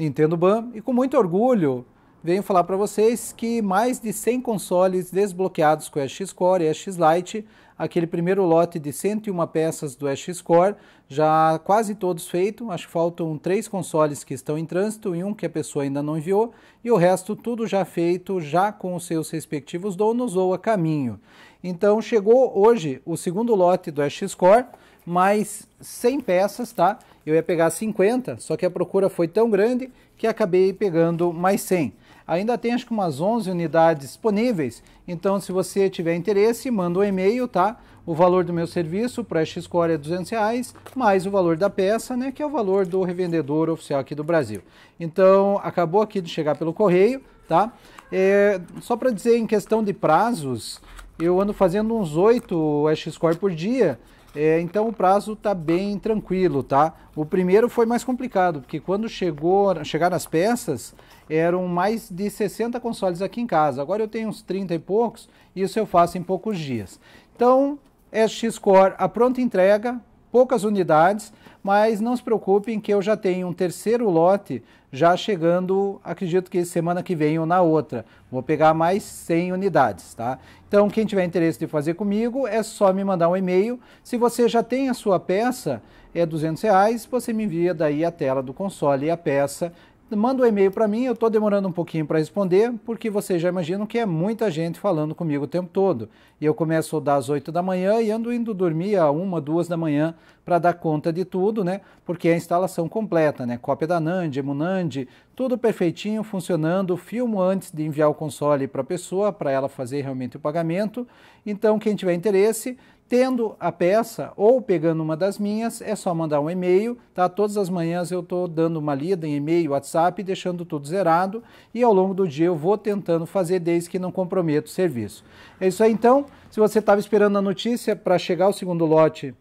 Nintendo Ban, e com muito orgulho venho falar para vocês que mais de 100 consoles desbloqueados com o X Core e X Lite, aquele primeiro lote de 101 peças do X Core, já quase todos feito, acho que faltam três consoles que estão em trânsito e um que a pessoa ainda não enviou, e o resto tudo já feito, já com os seus respectivos donos ou a caminho. Então chegou hoje o segundo lote do X Core, mais 100 peças, tá? Eu ia pegar 50, só que a procura foi tão grande que acabei pegando mais 100. Ainda tem acho que umas 11 unidades disponíveis, então se você tiver interesse, manda um e-mail, tá? O valor do meu serviço para X-Core é 200 reais, mais o valor da peça, né, que é o valor do revendedor oficial aqui do Brasil. Então, acabou aqui de chegar pelo correio, tá? É, só para dizer, em questão de prazos, eu ando fazendo uns 8 X-Core por dia, é, então o prazo está bem tranquilo, tá? O primeiro foi mais complicado, porque quando chegou, chegaram as peças, eram mais de 60 consoles aqui em casa. Agora eu tenho uns 30 e poucos, e isso eu faço em poucos dias. Então, SX Core, a pronta entrega, poucas unidades, mas não se preocupem que eu já tenho um terceiro lote já chegando, acredito que semana que vem ou na outra. Vou pegar mais 100 unidades, tá? Então, quem tiver interesse de fazer comigo, é só me mandar um e-mail. Se você já tem a sua peça, é 200 reais, você me envia daí a tela do console e a peça manda o um e-mail para mim, eu estou demorando um pouquinho para responder, porque vocês já imaginam que é muita gente falando comigo o tempo todo. E eu começo das 8 da manhã e ando indo dormir a uma, duas da manhã para dar conta de tudo, né? Porque é a instalação completa, né? Cópia da NAND, emunand, tudo perfeitinho, funcionando, filmo antes de enviar o console para a pessoa, para ela fazer realmente o pagamento. Então, quem tiver interesse, Tendo a peça ou pegando uma das minhas, é só mandar um e-mail, tá? Todas as manhãs eu estou dando uma lida em e-mail, WhatsApp, deixando tudo zerado e ao longo do dia eu vou tentando fazer desde que não comprometa o serviço. É isso aí então. Se você estava esperando a notícia para chegar o segundo lote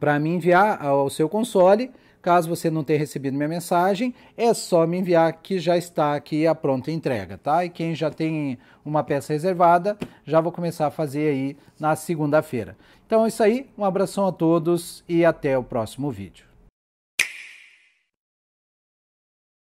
para me enviar ao seu console, Caso você não tenha recebido minha mensagem, é só me enviar que já está aqui a pronta entrega, tá? E quem já tem uma peça reservada, já vou começar a fazer aí na segunda-feira. Então é isso aí, um abração a todos e até o próximo vídeo.